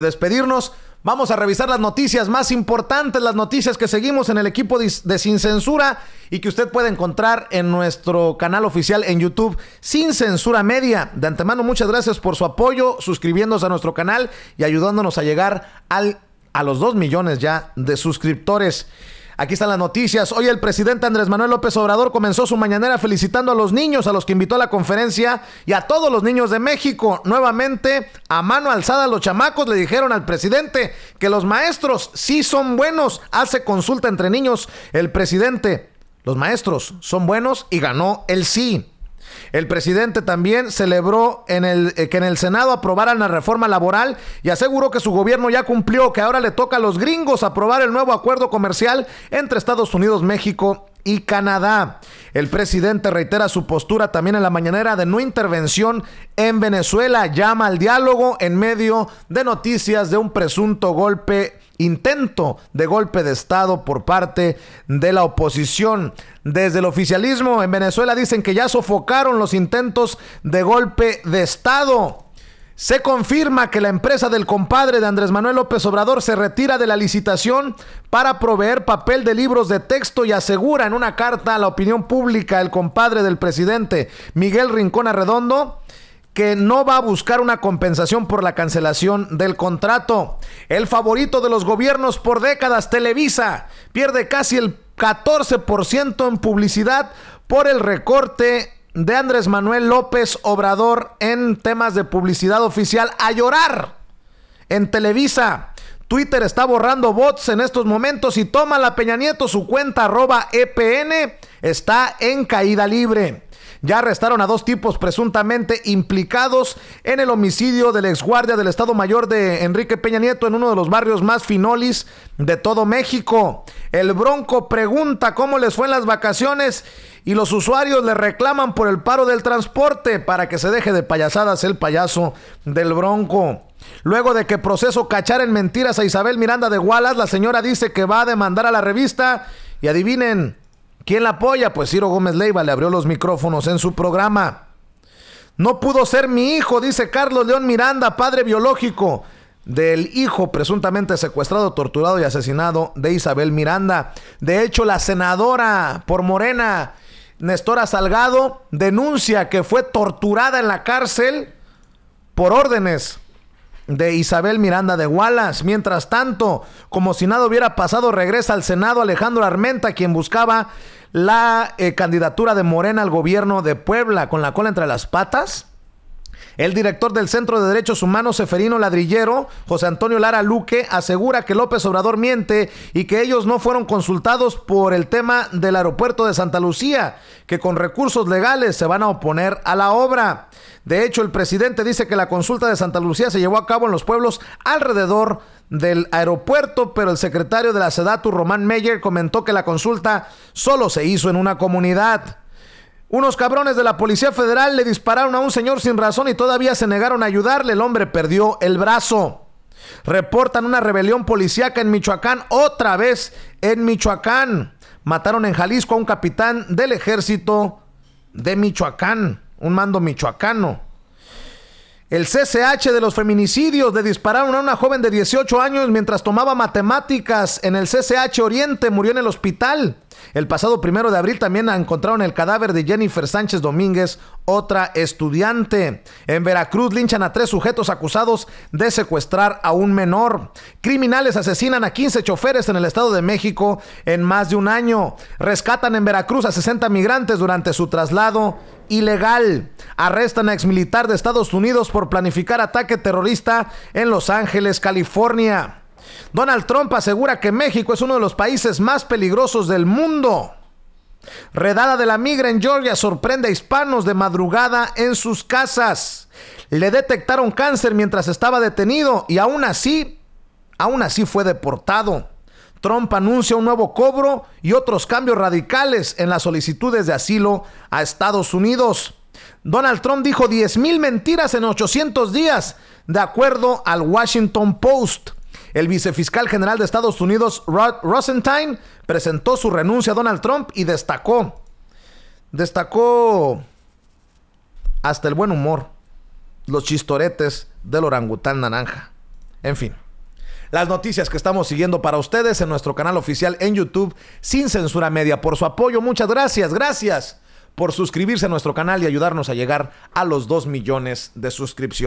despedirnos, vamos a revisar las noticias más importantes, las noticias que seguimos en el equipo de Sin Censura y que usted puede encontrar en nuestro canal oficial en YouTube Sin Censura Media. De antemano, muchas gracias por su apoyo, suscribiéndose a nuestro canal y ayudándonos a llegar al, a los 2 millones ya de suscriptores. Aquí están las noticias. Hoy el presidente Andrés Manuel López Obrador comenzó su mañanera felicitando a los niños, a los que invitó a la conferencia y a todos los niños de México. Nuevamente, a mano alzada, los chamacos le dijeron al presidente que los maestros sí son buenos. Hace consulta entre niños el presidente. Los maestros son buenos y ganó el sí. El presidente también celebró en el, eh, que en el Senado aprobaran la reforma laboral y aseguró que su gobierno ya cumplió, que ahora le toca a los gringos aprobar el nuevo acuerdo comercial entre Estados Unidos, México y Canadá. El presidente reitera su postura también en la mañanera de no intervención en Venezuela, llama al diálogo en medio de noticias de un presunto golpe, intento de golpe de Estado por parte de la oposición. Desde el oficialismo en Venezuela dicen que ya sofocaron los intentos de golpe de Estado. Se confirma que la empresa del compadre de Andrés Manuel López Obrador se retira de la licitación para proveer papel de libros de texto y asegura en una carta a la opinión pública el compadre del presidente Miguel Rincón Arredondo que no va a buscar una compensación por la cancelación del contrato. El favorito de los gobiernos por décadas, Televisa, pierde casi el 14% en publicidad por el recorte de Andrés Manuel López Obrador en temas de publicidad oficial a llorar en Televisa. Twitter está borrando bots en estos momentos y toma la Peña Nieto su cuenta arroba EPN está en caída libre. Ya arrestaron a dos tipos presuntamente implicados en el homicidio del exguardia del Estado Mayor de Enrique Peña Nieto en uno de los barrios más finolis de todo México. El Bronco pregunta cómo les fue en las vacaciones y los usuarios le reclaman por el paro del transporte para que se deje de payasadas el payaso del Bronco. Luego de que proceso cachar en mentiras a Isabel Miranda de Wallace, la señora dice que va a demandar a la revista y adivinen, ¿Quién la apoya? Pues Ciro Gómez Leiva le abrió los micrófonos en su programa. No pudo ser mi hijo, dice Carlos León Miranda, padre biológico del hijo presuntamente secuestrado, torturado y asesinado de Isabel Miranda. De hecho, la senadora por Morena, Nestora Salgado, denuncia que fue torturada en la cárcel por órdenes de Isabel Miranda de Wallace. Mientras tanto, como si nada hubiera pasado, regresa al Senado Alejandro Armenta, quien buscaba la eh, candidatura de Morena al gobierno de Puebla con la cola entre las patas? El director del Centro de Derechos Humanos, Seferino Ladrillero, José Antonio Lara Luque, asegura que López Obrador miente y que ellos no fueron consultados por el tema del aeropuerto de Santa Lucía, que con recursos legales se van a oponer a la obra. De hecho, el presidente dice que la consulta de Santa Lucía se llevó a cabo en los pueblos alrededor de del aeropuerto, pero el secretario de la SEDATU, Román Meyer, comentó que la consulta solo se hizo en una comunidad. Unos cabrones de la Policía Federal le dispararon a un señor sin razón y todavía se negaron a ayudarle. El hombre perdió el brazo. Reportan una rebelión policíaca en Michoacán, otra vez en Michoacán. Mataron en Jalisco a un capitán del ejército de Michoacán, un mando michoacano. El CCH de los feminicidios de dispararon a una joven de 18 años mientras tomaba matemáticas en el CCH Oriente, murió en el hospital. El pasado primero de abril también encontraron el cadáver de Jennifer Sánchez Domínguez, otra estudiante. En Veracruz linchan a tres sujetos acusados de secuestrar a un menor. Criminales asesinan a 15 choferes en el Estado de México en más de un año. Rescatan en Veracruz a 60 migrantes durante su traslado ilegal. Arrestan a exmilitar de Estados Unidos por planificar ataque terrorista en Los Ángeles, California. Donald Trump asegura que México es uno de los países más peligrosos del mundo. Redada de la migra en Georgia sorprende a hispanos de madrugada en sus casas. Le detectaron cáncer mientras estaba detenido y aún así, aún así fue deportado. Trump anuncia un nuevo cobro y otros cambios radicales en las solicitudes de asilo a Estados Unidos. Donald Trump dijo 10.000 mentiras en 800 días, de acuerdo al Washington Post. El vicefiscal general de Estados Unidos, Rod Rosenstein, presentó su renuncia a Donald Trump y destacó, destacó hasta el buen humor, los chistoretes del orangután naranja. En fin. Las noticias que estamos siguiendo para ustedes en nuestro canal oficial en YouTube, sin censura media, por su apoyo, muchas gracias, gracias por suscribirse a nuestro canal y ayudarnos a llegar a los 2 millones de suscripciones.